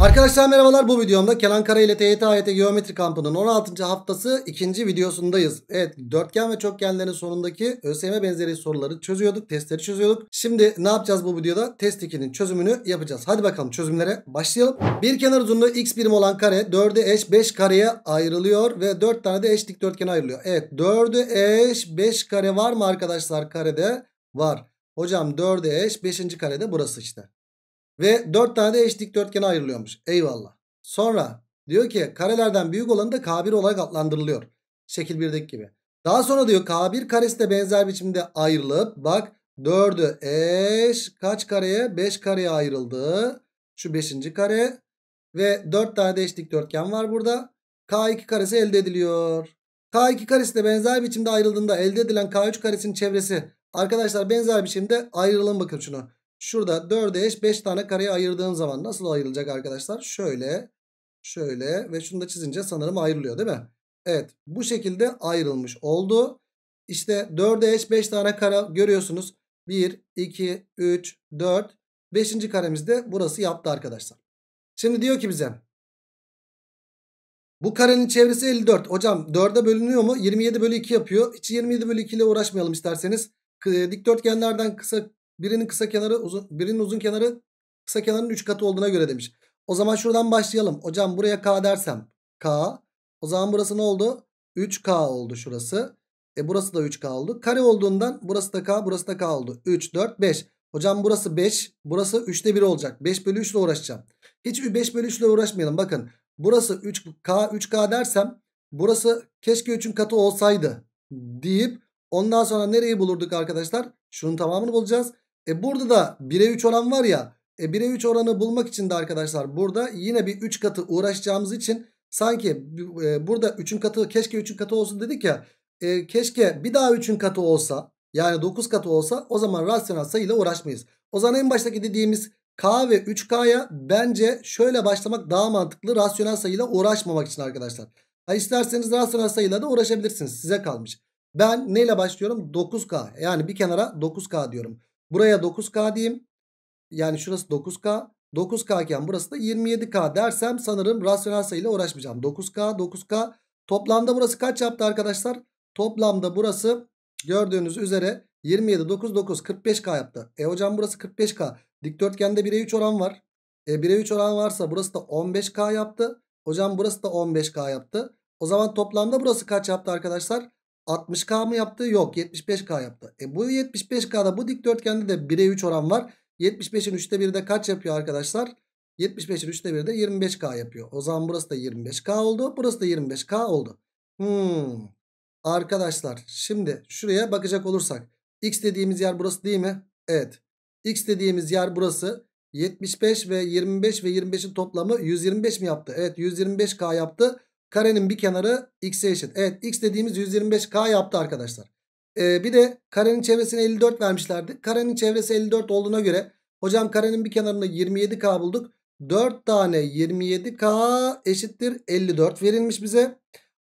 Arkadaşlar merhabalar bu videomda Kenan Kara ile TYT AYT Geometri Kampı'nın 16. haftası 2. videosundayız. Evet dörtgen ve çokgenlerin sonundaki ÖSYM benzeri soruları çözüyorduk, testleri çözüyorduk. Şimdi ne yapacağız bu videoda? Test 2'nin çözümünü yapacağız. Hadi bakalım çözümlere başlayalım. Bir kenar uzunluğu x birim olan kare 4'e eş 5 kareye ayrılıyor ve 4 tane de eş dikdörtgene ayrılıyor. Evet 4'e eş 5 kare var mı arkadaşlar karede? Var. Hocam 4'e eş 5. karede burası işte. Ve 4 tane de eş dikdörtgene ayrılıyormuş. Eyvallah. Sonra diyor ki karelerden büyük olanı da K1 olarak adlandırılıyor. Şekil 1'deki gibi. Daha sonra diyor K1 karesi de benzer biçimde ayrılıp bak 4'ü eş kaç kareye? 5 kareye ayrıldı. Şu 5. kare ve 4 tane de eş dikdörtgen var burada. K2 karesi elde ediliyor. K2 karesi de benzer biçimde ayrıldığında elde edilen K3 karesinin çevresi arkadaşlar benzer biçimde ayrılın bakın şunu. Şurada 4 eş 5 tane kareye ayırdığın zaman nasıl ayrılacak arkadaşlar? Şöyle, şöyle ve şunu da çizince sanırım ayrılıyor değil mi? Evet bu şekilde ayrılmış oldu. İşte 4 eş 5 tane kare görüyorsunuz. 1, 2, 3, 4. 5. karemizde burası yaptı arkadaşlar. Şimdi diyor ki bize bu karenin çevresi 54. Hocam 4'e bölünüyor mu? 27 bölü 2 yapıyor. Hiç 27 bölü 2 ile uğraşmayalım isterseniz. E, dikdörtgenlerden kısa Birinin kısa kenarı uzun, birinin uzun kenarı kısa kenarın 3 katı olduğuna göre demiş. O zaman şuradan başlayalım. Hocam buraya K dersem K. O zaman burası ne oldu? 3K oldu şurası. E burası da 3K oldu. Kare olduğundan burası da K, burası da K oldu. 3, 4, 5. Hocam burası 5, burası 3'te 1 olacak. 5 bölü 3 ile uğraşacağım. Hiç 5 bölü 3 ile uğraşmayalım. Bakın burası 3K, 3K dersem burası keşke 3'ün katı olsaydı deyip ondan sonra nereyi bulurduk arkadaşlar? Şunun tamamını bulacağız. E burada da 1'e 3 oran var ya. E 1'e 3 oranı bulmak için de arkadaşlar burada yine bir 3 katı uğraşacağımız için sanki e, burada 3'ün katı keşke 3'ün katı olsun dedik ya. E, keşke bir daha 3'ün katı olsa yani 9 katı olsa o zaman rasyonel sayıyla uğraşmayız. O zaman en baştaki dediğimiz K ve 3K'ya bence şöyle başlamak daha mantıklı rasyonel sayıyla uğraşmamak için arkadaşlar. Ha, isterseniz rasyonel sayıyla da uğraşabilirsiniz size kalmış. Ben neyle başlıyorum? 9K yani bir kenara 9K diyorum. Buraya 9K diyeyim. Yani şurası 9K. 9K iken burası da 27K dersem sanırım rasyonel sayıyla uğraşmayacağım. 9K 9K toplamda burası kaç yaptı arkadaşlar? Toplamda burası gördüğünüz üzere 27 9 9 45K yaptı. E hocam burası 45K. Dikdörtgende 1'e 3 oran var. E 1'e 3 oran varsa burası da 15K yaptı. Hocam burası da 15K yaptı. O zaman toplamda burası kaç yaptı arkadaşlar? 60K mı yaptı? Yok 75K yaptı. E bu 75K'da bu dikdörtgende de 1'e 3 oran var. 75'in 3'te 1'i de kaç yapıyor arkadaşlar? 75'in 3'te 1'i de 25K yapıyor. O zaman burası da 25K oldu. Burası da 25K oldu. Hmm. Arkadaşlar şimdi şuraya bakacak olursak. X dediğimiz yer burası değil mi? Evet. X dediğimiz yer burası. 75 ve 25 ve 25'in toplamı 125 mi yaptı? Evet 125K yaptı. Karenin bir kenarı x'e eşit. Evet x dediğimiz 125k yaptı arkadaşlar. Ee, bir de karenin çevresine 54 vermişlerdi. Karenin çevresi 54 olduğuna göre hocam karenin bir kenarında 27k bulduk. 4 tane 27k eşittir 54 verilmiş bize.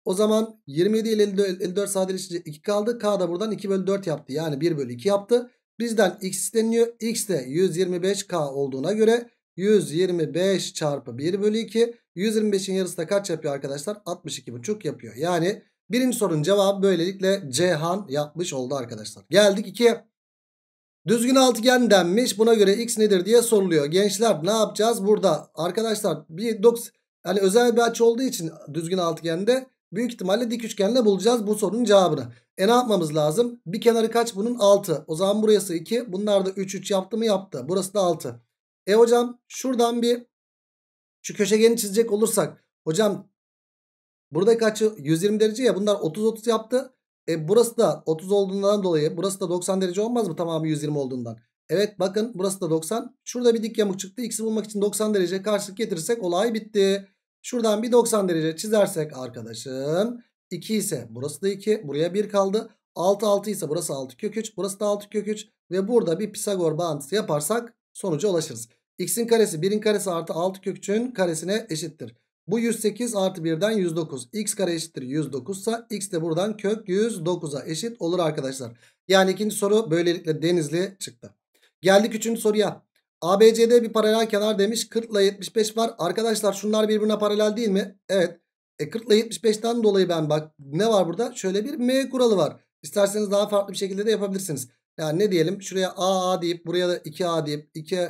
O zaman 27 ile 54 sadeleşince 2 kaldı. K da buradan 2 bölü 4 yaptı. Yani 1 bölü 2 yaptı. Bizden x isteniyor. X de 125k olduğuna göre 125 çarpı 1 bölü 2. 125'in yarısı da kaç yapıyor arkadaşlar? 62,5 yapıyor. Yani birinci sorunun cevabı böylelikle Cihan yapmış oldu arkadaşlar. Geldik 2'ye. Düzgün altıgen denmiş. Buna göre x nedir diye soruluyor. Gençler ne yapacağız burada? Arkadaşlar bir 90 yani özel bir açı olduğu için düzgün altıgende büyük ihtimalle dik üçgenle bulacağız bu sorunun cevabını. E ne yapmamız lazım? Bir kenarı kaç? Bunun 6. O zaman burası 2. Bunlar da 3 3 yaptı mı yaptı. Burası da 6. E hocam şuradan bir şu köşegeni çizecek olursak hocam buradaki açı 120 derece ya bunlar 30-30 yaptı. E burası da 30 olduğundan dolayı burası da 90 derece olmaz mı tamamı 120 olduğundan? Evet bakın burası da 90. Şurada bir dik yamuk çıktı. X'i bulmak için 90 derece karşılık getirirsek olay bitti. Şuradan bir 90 derece çizersek arkadaşım 2 ise burası da 2. Buraya 1 kaldı. 6 6 ise burası 6 kök 3. Burası da 6 kök 3. Ve burada bir Pisagor bağıntısı yaparsak sonuca ulaşırız x'in karesi 1'in karesi artı 6 kök karesine eşittir. Bu 108 artı 1'den 109. x kare eşittir 109 sa x de buradan kök 109'a eşit olur arkadaşlar. Yani ikinci soru böylelikle denizli çıktı. Geldik üçüncü soruya. ABCD bir paralel kenar demiş. 40 ile 75 var. Arkadaşlar şunlar birbirine paralel değil mi? Evet. E 40 ile 75'ten dolayı ben bak ne var burada? Şöyle bir M kuralı var. İsterseniz daha farklı bir şekilde de yapabilirsiniz. Yani ne diyelim? Şuraya AA deyip buraya da 2A deyip 2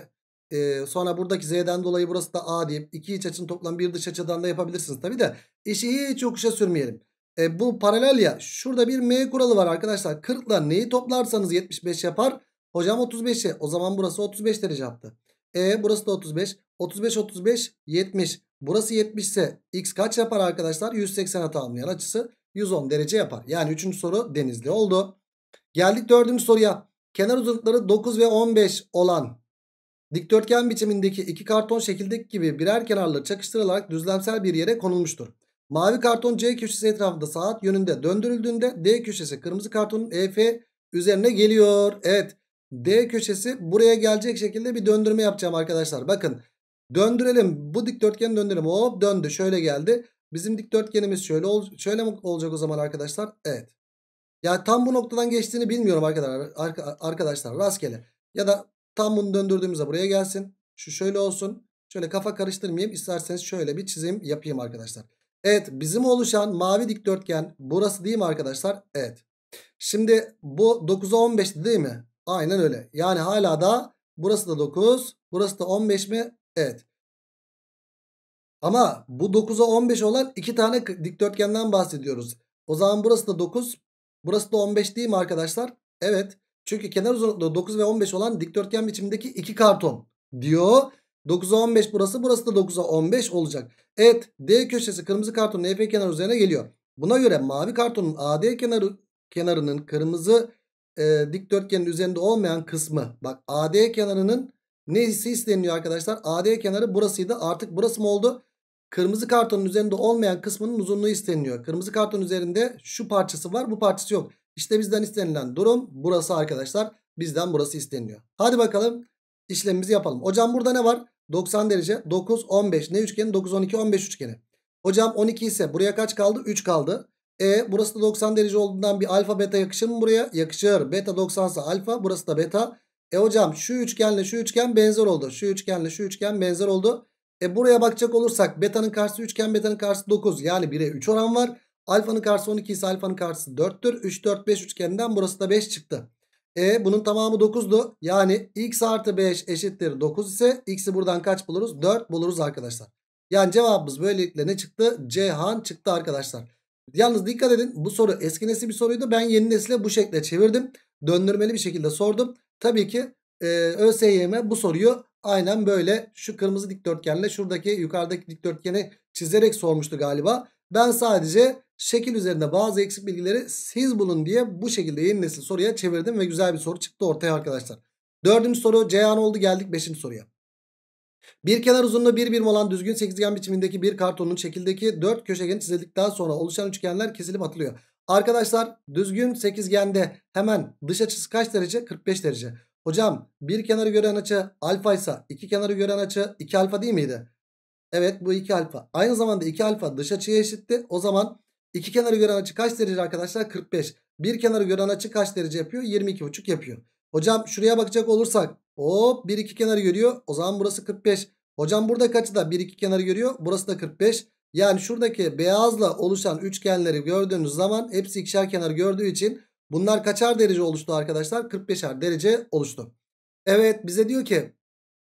e, sonra buradaki z'den dolayı burası da a diyeyim. İki iç açının toplam bir dış açıdan da yapabilirsiniz tabi de. işi hiç yokuşa sürmeyelim. E, bu paralel ya. Şurada bir m kuralı var arkadaşlar. 40 ile neyi toplarsanız 75 yapar. Hocam 35'e. O zaman burası 35 derece yaptı. E burası da 35. 35 35 70. Burası 70 ise x kaç yapar arkadaşlar? 180'e tamamlayan açısı 110 derece yapar. Yani 3. soru denizli oldu. Geldik 4. soruya. Kenar uzunlukları 9 ve 15 olan Dikdörtgen biçimindeki iki karton şekildeki gibi birer kenarları çakıştırılarak düzlemsel bir yere konulmuştur. Mavi karton C köşesi etrafında saat yönünde döndürüldüğünde D köşesi kırmızı kartonun EF üzerine geliyor. Evet D köşesi buraya gelecek şekilde bir döndürme yapacağım arkadaşlar. Bakın döndürelim bu dikdörtgeni döndürelim hop döndü şöyle geldi. Bizim dikdörtgenimiz şöyle, ol şöyle mi olacak o zaman arkadaşlar? Evet. Ya tam bu noktadan geçtiğini bilmiyorum arkadaşlar. arkadaşlar rastgele. Ya da Tam bunu döndürdüğümüzde buraya gelsin. Şu şöyle olsun. Şöyle kafa karıştırmayayım. İsterseniz şöyle bir çizim yapayım arkadaşlar. Evet bizim oluşan mavi dikdörtgen burası değil mi arkadaşlar? Evet. Şimdi bu 9'a 15 değil mi? Aynen öyle. Yani hala da burası da 9. Burası da 15 mi? Evet. Ama bu 9'a 15 olan iki tane dikdörtgenden bahsediyoruz. O zaman burası da 9. Burası da 15 değil mi arkadaşlar? Evet. Çünkü kenar uzunlukları 9 ve 15 olan dikdörtgen biçimindeki iki karton diyor. 9'a 15 burası burası da 9'a 15 olacak. Evet D köşesi kırmızı kartonun EF kenarı üzerine geliyor. Buna göre mavi kartonun AD kenarı kenarının kırmızı e, dikdörtgenin üzerinde olmayan kısmı. Bak AD kenarının neyisi isteniyor arkadaşlar? AD kenarı burasıydı artık burası mı oldu? Kırmızı kartonun üzerinde olmayan kısmının uzunluğu isteniyor. Kırmızı karton üzerinde şu parçası var bu parçası yok. İşte bizden istenilen durum burası arkadaşlar. Bizden burası isteniliyor. Hadi bakalım işlemimizi yapalım. Hocam burada ne var? 90 derece 9 15 ne üçgeni 9 12 15 üçgeni. Hocam 12 ise buraya kaç kaldı? 3 kaldı. E burası da 90 derece olduğundan bir alfa beta yakışır mı buraya? Yakışır. Beta 90 ise alfa burası da beta. E hocam şu üçgenle şu üçgen benzer oldu. Şu üçgenle şu üçgen benzer oldu. E buraya bakacak olursak betanın karşısı üçgen betanın karşısı 9 yani 1'e 3 oran var. Alfanın karşısı 12 ise alfanın karşısı 4'tür. 3, 4, 5 üçgeninden burası da 5 çıktı. E bunun tamamı 9'du. Yani x artı 5 eşittir 9 ise x'i buradan kaç buluruz? 4 buluruz arkadaşlar. Yani cevabımız böylelikle ne çıktı? Cihan çıktı arkadaşlar. Yalnız dikkat edin bu soru eski nesil bir soruydu. Ben yeni nesile bu şekilde çevirdim. Döndürmeli bir şekilde sordum. Tabii ki e, ÖSYM bu soruyu aynen böyle şu kırmızı dikdörtgenle şuradaki yukarıdaki dikdörtgeni çizerek sormuştu galiba. Ben sadece şekil üzerinde bazı eksik bilgileri siz bulun diye bu şekilde yeni nesil soruya çevirdim ve güzel bir soru çıktı ortaya arkadaşlar. Dördüncü soru Ceyhan oldu geldik beşinci soruya. Bir kenar uzunluğu bir birim olan düzgün sekizgen biçimindeki bir kartonun şekildeki dört köşegen çizildikten sonra oluşan üçgenler kesilip atılıyor. Arkadaşlar düzgün sekizgende hemen dış açısı kaç derece? 45 derece. Hocam bir kenarı gören açı alfa ise iki kenarı gören açı 2 alfa değil miydi? Evet bu 2 alfa. Aynı zamanda 2 alfa dış açıya eşitti. O zaman iki kenarı gören açı kaç derece arkadaşlar? 45. Bir kenarı gören açı kaç derece yapıyor? 22,5 yapıyor. Hocam şuraya bakacak olursak hop bir iki kenarı görüyor. O zaman burası 45. Hocam burada kaçı da bir iki kenarı görüyor? Burası da 45. Yani şuradaki beyazla oluşan üçgenleri gördüğünüz zaman hepsi ikişer kenar gördüğü için bunlar kaçar derece oluştu arkadaşlar? 45'er derece oluştu. Evet bize diyor ki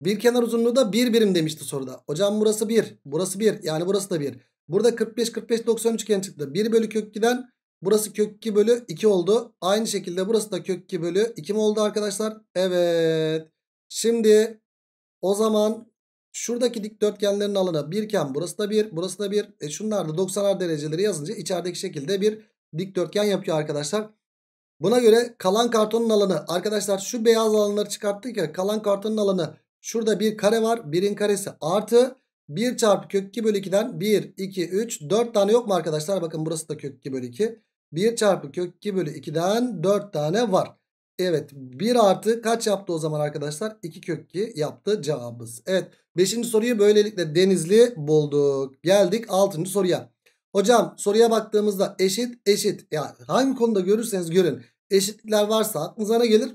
bir kenar uzunluğu da 1 birim demişti soruda. Hocam burası 1. Burası 1. Yani burası da 1. Burada 45 45 90 üçgen çıktı. 1 bölü kök 2'den burası kök 2 bölü 2 oldu. Aynı şekilde burası da kök 2 bölü 2 mi oldu arkadaşlar? Evet. Şimdi o zaman şuradaki dikdörtgenlerin alanı 1 iken burası da 1. Burası da 1. E şunlar da 90'ar dereceleri yazınca içerideki şekilde bir dikdörtgen yapıyor arkadaşlar. Buna göre kalan kartonun alanı arkadaşlar şu beyaz alanları çıkarttık ya kalan kartonun alanı Şurada bir kare var. 1'in karesi artı 1 çarpı kök 2 bölü 2'den 1, 2, 3, 4 tane yok mu arkadaşlar? Bakın burası da kök 2 bölü 2. 1 çarpı kök 2 bölü 2'den 4 tane var. Evet 1 artı kaç yaptı o zaman arkadaşlar? 2 kök 2 yaptı cevabımız. Evet 5. soruyu böylelikle denizli bulduk. Geldik 6. soruya. Hocam soruya baktığımızda eşit eşit. Ya yani hangi konuda görürseniz görün. Eşitlikler varsa aklınıza ne gelir?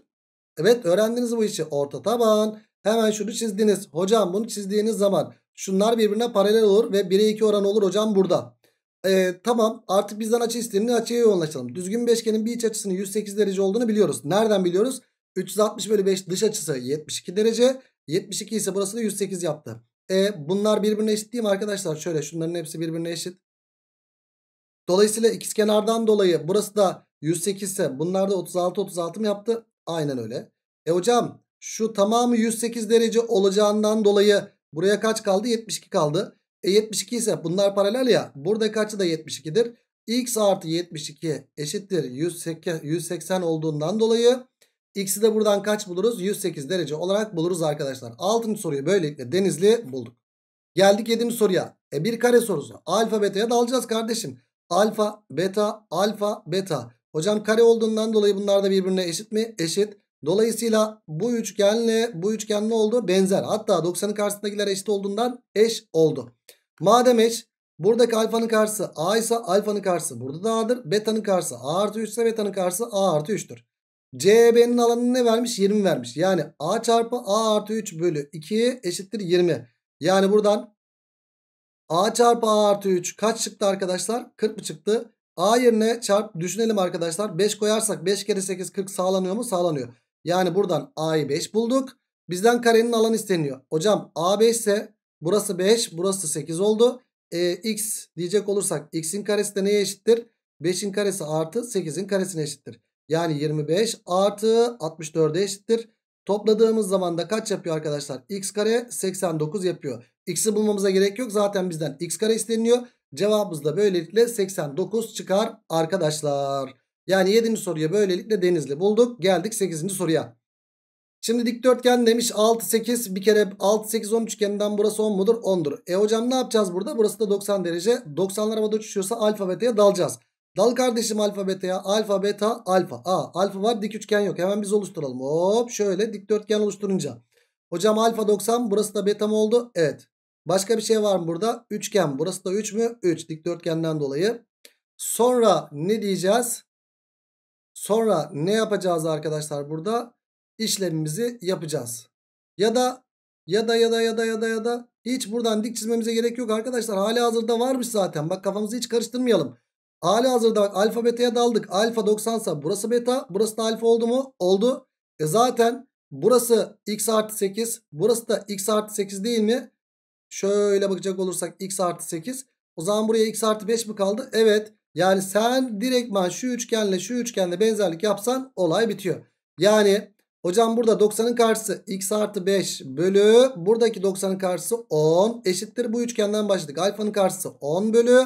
Evet öğrendiniz bu işi. Orta taban Hemen şunu çizdiniz. Hocam bunu çizdiğiniz zaman şunlar birbirine paralel olur ve 1'e 2 oran olur hocam burada. Ee, tamam artık bizden açı istenildiğini açıya yoğunlaşalım. Düzgün beşgenin bir iç açısının 108 derece olduğunu biliyoruz. Nereden biliyoruz? 360 bölü 5 dış açısı 72 derece. 72 ise burası da 108 yaptı. E, bunlar birbirine eşit değil mi arkadaşlar? Şöyle şunların hepsi birbirine eşit. Dolayısıyla ikizkenardan dolayı burası da 108 ise bunlar da 36 36 mı yaptı? Aynen öyle. E hocam şu tamamı 108 derece olacağından dolayı buraya kaç kaldı? 72 kaldı. E 72 ise bunlar paralel ya. Burada kaçı da 72'dir. X artı 72 eşittir 180, 180 olduğundan dolayı X'i de buradan kaç buluruz? 108 derece olarak buluruz arkadaşlar. Altıncı soruyu böylelikle Denizli bulduk. Geldik 7. soruya. E bir kare sorusu. Alfa beta'ya dalacağız kardeşim. Alfa beta alfa beta. Hocam kare olduğundan dolayı bunlar da birbirine eşit mi? Eşit. Dolayısıyla bu üçgenle bu üçgen ne oldu? Benzer. Hatta 90'ın karşısındakiler eşit olduğundan eş oldu. Madem eş buradaki alfanın karşısı a ise alfanın karşısı burada da a'dır. Beta'nın karşısı a artı 3 ise beta'nın karşısı a artı 3'tür. CB'nin alanını ne vermiş? 20 vermiş. Yani a çarpı a artı 3 bölü 2 eşittir 20. Yani buradan a çarpı a artı 3 kaç çıktı arkadaşlar? 40 mı çıktı? A yerine çarp düşünelim arkadaşlar. 5 koyarsak 5 kere 8 40 sağlanıyor mu? Sağlanıyor. Yani buradan A'yı 5 bulduk. Bizden karenin alanı isteniyor. Hocam A 5 ise burası 5 burası 8 oldu. E, X diyecek olursak X'in karesi de neye eşittir? 5'in karesi artı 8'in karesine eşittir. Yani 25 artı 64'e eşittir. Topladığımız zaman da kaç yapıyor arkadaşlar? X kare 89 yapıyor. X'i bulmamıza gerek yok. Zaten bizden X kare isteniyor. Cevabımız da böylelikle 89 çıkar arkadaşlar. Yani 7. soruya böylelikle Denizli bulduk. Geldik 8. soruya. Şimdi dikdörtgen demiş 6 8 bir kere 6 8 10 üçgeninden burası 10 mudur? 10'dur. E hocam ne yapacağız burada? Burası da 90 derece. 90'lar havada uçuşuyorsa alfa beta'ya dalacağız. Dal kardeşim alfa beta'ya. Alfa beta alfa. A alfa var dik üçgen yok. Hemen biz oluşturalım. Hop şöyle dikdörtgen oluşturunca. Hocam alfa 90 burası da beta mı oldu? Evet. Başka bir şey var mı burada? Üçgen. Burası da 3 mü? 3 dikdörtgenden dolayı. Sonra ne diyeceğiz? Sonra ne yapacağız arkadaşlar burada? İşlemimizi yapacağız. Ya da ya da ya da ya da ya da ya da hiç buradan dik çizmemize gerek yok arkadaşlar. Hali hazırda varmış zaten. Bak kafamızı hiç karıştırmayalım. Hali hazırda bak alfa beta'ya daldık. Alfa 90 sa burası beta. Burası da alfa oldu mu? Oldu. E zaten burası x artı 8. Burası da x artı 8 değil mi? Şöyle bakacak olursak x artı 8. O zaman buraya x artı 5 mi kaldı? Evet. Yani sen direktman şu üçgenle şu üçgenle benzerlik yapsan olay bitiyor. Yani hocam burada 90'ın karşısı x artı 5 bölü buradaki 90'ın karşısı 10 eşittir. Bu üçgenden başladık. Alfanın karşısı 10 bölü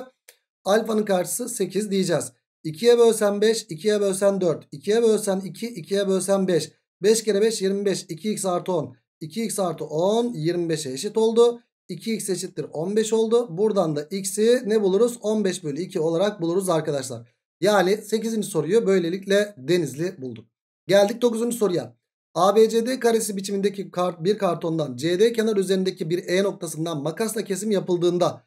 alfanın karşısı 8 diyeceğiz. 2'ye bölsen 5, 2'ye bölsen 4, 2'ye bölsen 2, 2'ye bölsen 5. 5 kere 5 25, 2x artı 10. 2x artı 10 25'e eşit oldu. 2x eşittir 15 oldu. Buradan da x'i ne buluruz? 15 bölü 2 olarak buluruz arkadaşlar. Yani 8. soruyu böylelikle Denizli bulduk. Geldik 9. soruya. ABCD karesi biçimindeki kart, bir kartondan CD kenar üzerindeki bir E noktasından makasla kesim yapıldığında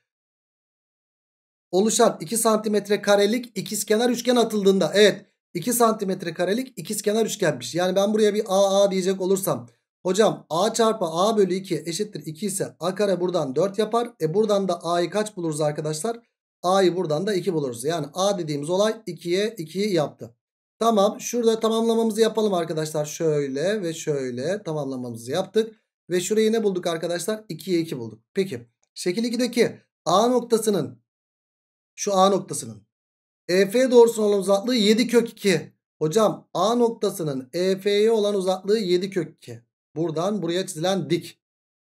oluşan 2 santimetre karelik ikizkenar üçgen atıldığında evet 2 santimetre karelik ikizkenar üçgenmiş. Yani ben buraya bir AA diyecek olursam Hocam a çarpı a bölü 2 eşittir 2 ise a kare buradan 4 yapar. E buradan da a'yı kaç buluruz arkadaşlar? a'yı buradan da 2 buluruz. Yani a dediğimiz olay 2'ye 2'yi yaptı. Tamam şurada tamamlamamızı yapalım arkadaşlar. Şöyle ve şöyle tamamlamamızı yaptık. Ve şurayı ne bulduk arkadaşlar? 2'ye 2 bulduk. Peki şekil 2'deki a noktasının şu a noktasının EF doğrusunun olan uzaklığı 7 kök 2. Hocam A noktasının EF'ye olan uzaklığı 7 kök 2. Buradan buraya çizilen dik.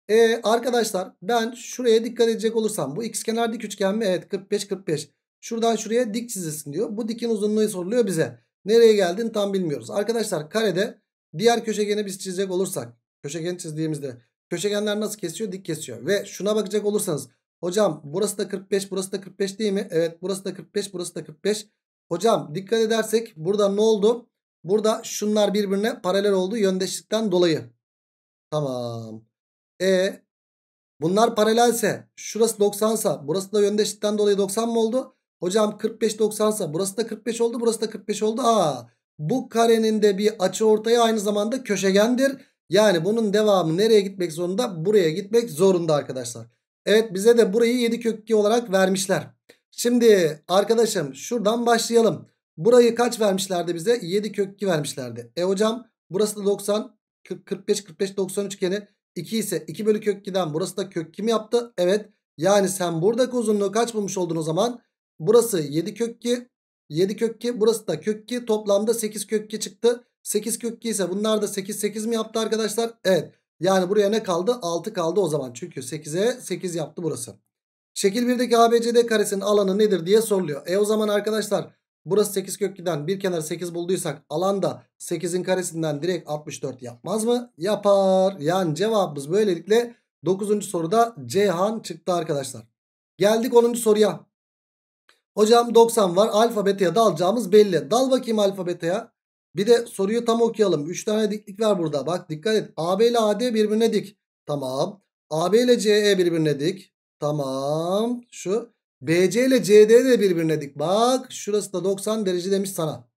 E arkadaşlar ben şuraya dikkat edecek olursam bu x kenar dik üçgen mi? Evet 45 45. Şuradan şuraya dik çizilsin diyor. Bu dikin uzunluğu soruluyor bize. Nereye geldin tam bilmiyoruz. Arkadaşlar karede diğer köşegeni biz çizecek olursak köşegen çizdiğimizde köşegenler nasıl kesiyor? Dik kesiyor. Ve şuna bakacak olursanız hocam burası da 45 burası da 45 değil mi? Evet burası da 45 burası da 45. Hocam dikkat edersek burada ne oldu? Burada şunlar birbirine paralel olduğu yöndeşlikten dolayı. Tamam. E bunlar paralelse şurası 90 sa burası da yöndeşlikten dolayı 90 mı oldu? Hocam 45 90 sa burası da 45 oldu burası da 45 oldu. Aa bu karenin de bir açı ortaya aynı zamanda köşegendir. Yani bunun devamı nereye gitmek zorunda? Buraya gitmek zorunda arkadaşlar. Evet bize de burayı 7 kök 2 olarak vermişler. Şimdi arkadaşım şuradan başlayalım. Burayı kaç vermişlerdi bize? 7 kök 2 vermişlerdi. E hocam burası da 90. 45 45 90 üçgeni 2 ise 2 bölü kök 2'den burası da kök kimi yaptı? Evet. Yani sen buradaki uzunluğu kaç bulmuş oldun o zaman? Burası 7 kök 2. 7 kök 2. Burası da kök 2. Toplamda 8 kök 2 çıktı. 8 kök 2 ise bunlar da 8 8 mi yaptı arkadaşlar? Evet. Yani buraya ne kaldı? 6 kaldı o zaman. Çünkü 8'e 8 yaptı burası. Şekil 1'deki ABCD karesinin alanı nedir diye soruluyor. E o zaman arkadaşlar Burası 8 kök giden bir kenarı 8 bulduysak alanda 8'in karesinden direkt 64 yapmaz mı? Yapar. Yani cevabımız böylelikle 9. soruda Cihan çıktı arkadaşlar. Geldik 10. soruya. Hocam 90 var. Alfa beta'ya alacağımız belli. Dal bakayım alfa beta'ya. Bir de soruyu tam okuyalım. 3 tane diklik var burada. Bak dikkat et. AB ile AD birbirine dik. Tamam. AB ile CE birbirine dik. Tamam. Şu BC ile CD de birbirine dik. Bak şurası da 90 derece demiş sana.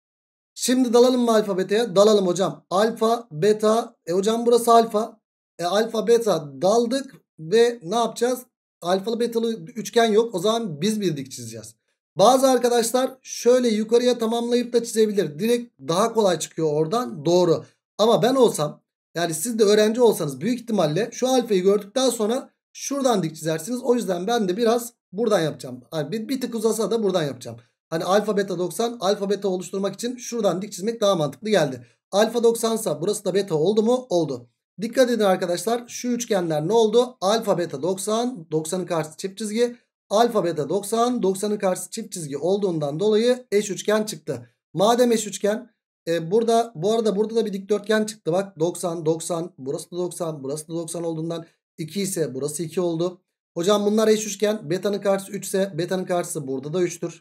Şimdi dalalım mı alfa beta'ya? Dalalım hocam. Alfa beta. E hocam burası alfa. E alfa beta daldık ve ne yapacağız? Alfalı betalı üçgen yok. O zaman biz bir dik çizeceğiz. Bazı arkadaşlar şöyle yukarıya tamamlayıp da çizebilir. Direkt daha kolay çıkıyor oradan. Doğru. Ama ben olsam yani siz de öğrenci olsanız büyük ihtimalle şu alfayı gördükten sonra şuradan dik çizersiniz. O yüzden ben de biraz Buradan yapacağım. Yani bir, bir tık uzasa da buradan yapacağım. Hani alfa beta 90 alfa beta oluşturmak için şuradan dik çizmek daha mantıklı geldi. Alfa 90 sa burası da beta oldu mu? Oldu. Dikkat edin arkadaşlar şu üçgenler ne oldu? Alfa beta 90 90'ın karşısı çift çizgi. Alfa beta 90 90'ın karşısı çift çizgi olduğundan dolayı eş üçgen çıktı. Madem eş üçgen e, burada bu arada burada da bir dikdörtgen çıktı. Bak 90 90 burası da 90 burası da 90 olduğundan 2 ise burası 2 oldu. Hocam bunlar eş üçgen. Beta'nın karşısı 3 ise beta'nın karşısı burada da 3'tür.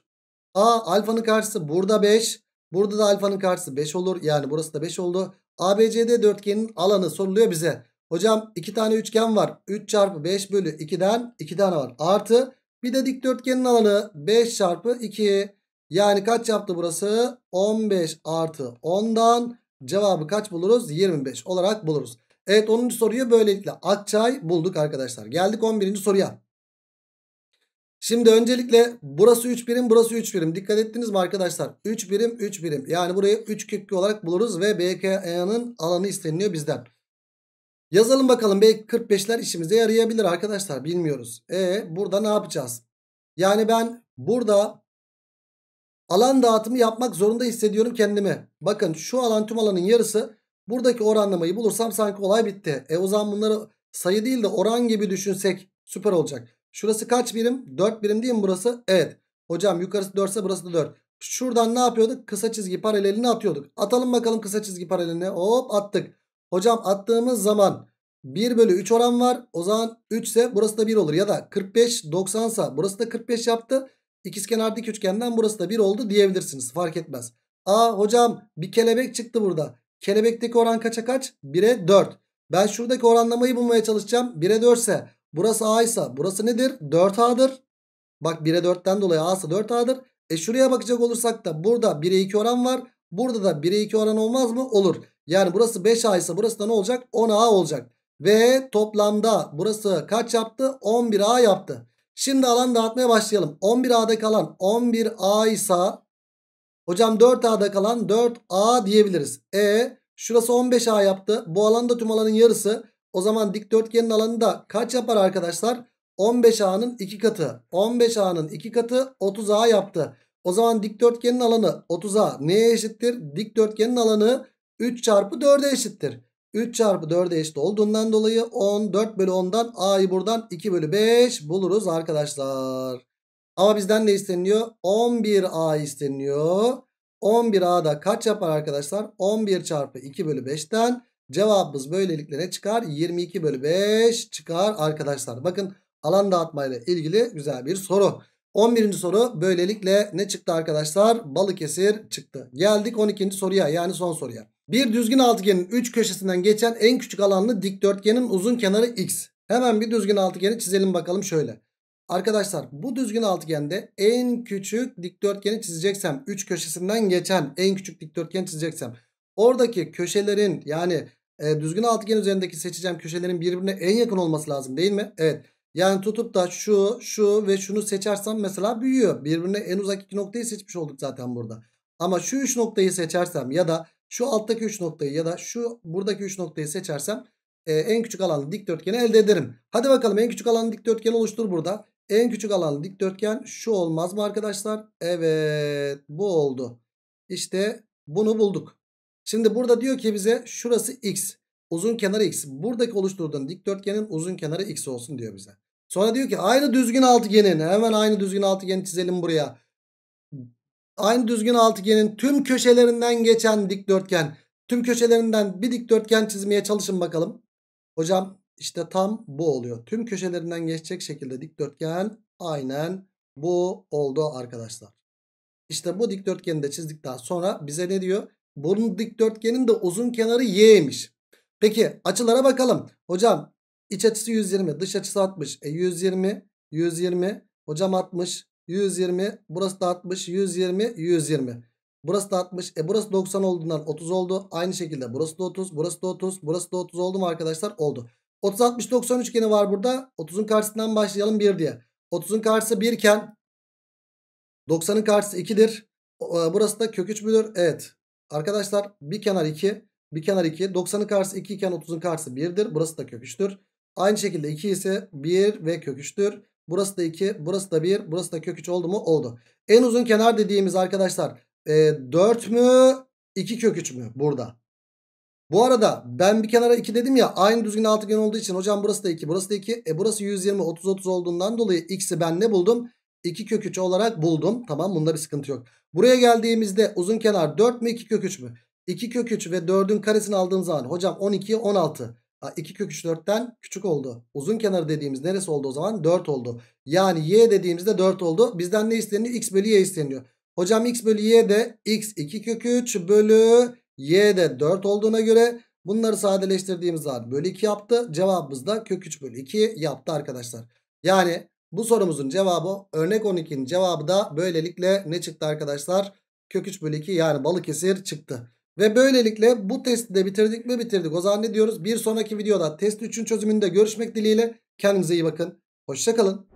A alfanın karşısı burada 5. Burada da alfanın karşısı 5 olur. Yani burası da 5 oldu. ABCD dörtgenin alanı soruluyor bize. Hocam 2 tane üçgen var. 3 çarpı 5 bölü 2'den 2 tane var. Artı bir de dikdörtgenin alanı 5 çarpı 2. Yani kaç yaptı burası? 15 artı 10'dan cevabı kaç buluruz? 25 olarak buluruz. Evet 10. soruyu böylelikle Akçay bulduk arkadaşlar. Geldik 11. soruya. Şimdi öncelikle burası 3 birim burası 3 birim. Dikkat ettiniz mi arkadaşlar? 3 birim 3 birim. Yani burayı 3 köklü olarak buluruz ve BKA'nın alanı isteniliyor bizden. Yazalım bakalım belki 45'ler işimize yarayabilir arkadaşlar bilmiyoruz. E burada ne yapacağız? Yani ben burada alan dağıtımı yapmak zorunda hissediyorum kendimi. Bakın şu alan tüm alanın yarısı Buradaki oranlamayı bulursam sanki olay bitti. E o zaman bunları sayı değil de oran gibi düşünsek süper olacak. Şurası kaç birim? 4 birim değil mi burası? Evet. Hocam yukarısı 4 ise burası da 4. Şuradan ne yapıyorduk? Kısa çizgi paralelini atıyorduk. Atalım bakalım kısa çizgi paralelini. Hop attık. Hocam attığımız zaman 1 bölü 3 oran var. O zaman 3 ise burası da 1 olur. Ya da 45 90 ise burası da 45 yaptı. İkizkenardaki üçgenden burası da 1 oldu diyebilirsiniz. Fark etmez. Aa hocam bir kelebek çıktı burada. Kelebekteki oran kaça kaç? 1'e 4. Ben şuradaki oranlamayı bulmaya çalışacağım. 1'e 4 ise burası A ise burası nedir? 4A'dır. Bak 1'e 4'ten dolayı A ise 4A'dır. E şuraya bakacak olursak da burada 1'e 2 oran var. Burada da 1'e 2 oran olmaz mı? Olur. Yani burası 5A ise burası da ne olacak? 10A olacak. Ve toplamda burası kaç yaptı? 11A yaptı. Şimdi alan dağıtmaya başlayalım. 11 ada kalan, 11A ise Hocam 4A'da kalan 4A diyebiliriz. E şurası 15A yaptı. Bu alanda tüm alanın yarısı. O zaman dikdörtgenin alanı da kaç yapar arkadaşlar? 15A'nın 2 katı. 15A'nın 2 katı 30A yaptı. O zaman dikdörtgenin alanı 30A neye eşittir? Dikdörtgenin alanı 3 çarpı 4'e eşittir. 3 çarpı 4'e eşit olduğundan dolayı 14 bölü 10'dan A'yı buradan 2 bölü 5 buluruz arkadaşlar. Ama bizden ne isteniyor? 11A isteniyor. 11 A da kaç yapar arkadaşlar? 11 çarpı 2 bölü 5'ten cevabımız böylelikle ne çıkar? 22 bölü 5 çıkar arkadaşlar. Bakın alan dağıtmayla ilgili güzel bir soru. 11. soru böylelikle ne çıktı arkadaşlar? Balıkesir çıktı. Geldik 12. soruya yani son soruya. Bir düzgün altıgenin 3 köşesinden geçen en küçük alanlı dikdörtgenin uzun kenarı x. Hemen bir düzgün altıgeni çizelim bakalım şöyle. Arkadaşlar bu düzgün altıgende en küçük dikdörtgeni çizeceksem 3 köşesinden geçen en küçük dikdörtgeni çizeceksem oradaki köşelerin yani e, düzgün altıgen üzerindeki seçeceğim köşelerin birbirine en yakın olması lazım değil mi? Evet. Yani tutup da şu, şu ve şunu seçersem mesela büyüyor. Birbirine en uzak iki noktayı seçmiş olduk zaten burada. Ama şu üç noktayı seçersem ya da şu alttaki üç noktayı ya da şu buradaki üç noktayı seçersem e, en küçük alanlı dikdörtgeni elde ederim. Hadi bakalım en küçük alanlı dikdörtgeni oluştur burada. En küçük alanlı dikdörtgen şu olmaz mı arkadaşlar? Evet bu oldu. İşte bunu bulduk. Şimdi burada diyor ki bize şurası x. Uzun kenarı x. Buradaki oluşturduğun dikdörtgenin uzun kenarı x olsun diyor bize. Sonra diyor ki aynı düzgün altıgenin hemen aynı düzgün altıgeni çizelim buraya. Aynı düzgün altıgenin tüm köşelerinden geçen dikdörtgen. Tüm köşelerinden bir dikdörtgen çizmeye çalışın bakalım. Hocam işte tam bu oluyor. Tüm köşelerinden geçecek şekilde dikdörtgen aynen bu oldu arkadaşlar. İşte bu dikdörtgeni de çizdikten sonra bize ne diyor? Bunun dikdörtgenin de uzun kenarı y'ymiş. Peki açılara bakalım. Hocam iç açısı 120, dış açısı 60. E 120, 120. Hocam 60, 120. Burası da 60, 120, 120. Burası da 60. E burası 90 olduğundan 30 oldu. Aynı şekilde burası da 30, burası da 30, burası da 30 oldu mu arkadaşlar? Oldu. 30 60 90 üçgeni var burada. 30'un karşısından başlayalım 1 diye. 30'un karşısı 1 iken 90'ın karşısı 2'dir. E, burası da kök 3 müdür? Evet. Arkadaşlar bir kenar 2, bir kenar 2. 90'ın karşısı 2 iken 30'un karşısı 1'dir. Burası da kök 3'tür. Aynı şekilde 2 ise 1 ve kök 3'tür. Burası da 2, burası da 1, burası da kök 3 oldu mu? Oldu. En uzun kenar dediğimiz arkadaşlar e, 4 mü? 2 kök 3 mü? Burada. Bu arada ben bir kenara 2 dedim ya aynı düzgün altıgen olduğu için hocam burası da 2 burası da 2. E burası 120 30 30 olduğundan dolayı x'i ben ne buldum? 2 kök 3 olarak buldum. Tamam bunda bir sıkıntı yok. Buraya geldiğimizde uzun kenar 4 mü 2 kök 3 mü? 2 kök 3 ve 4'ün karesini aldığım zaman hocam 12 16. 2 kök 3 4'ten küçük oldu. Uzun kenar dediğimiz neresi oldu o zaman? 4 oldu. Yani y dediğimizde 4 oldu. Bizden ne isteniyor? x bölü y isteniyor. Hocam x bölü y de x 2 kök 3 bölü Y de 4 olduğuna göre bunları sadeleştirdiğimiz zaman bölü 2 yaptı. Cevabımız da kök 3 bölü 2 yaptı arkadaşlar. Yani bu sorumuzun cevabı örnek 12'nin cevabı da böylelikle ne çıktı arkadaşlar? Kök 3 bölü 2 yani Balıkesir çıktı. Ve böylelikle bu testi de bitirdik mi bitirdik. O zaman ne diyoruz? Bir sonraki videoda test 3'ün çözümünde görüşmek dileğiyle. Kendinize iyi bakın. Hoşçakalın.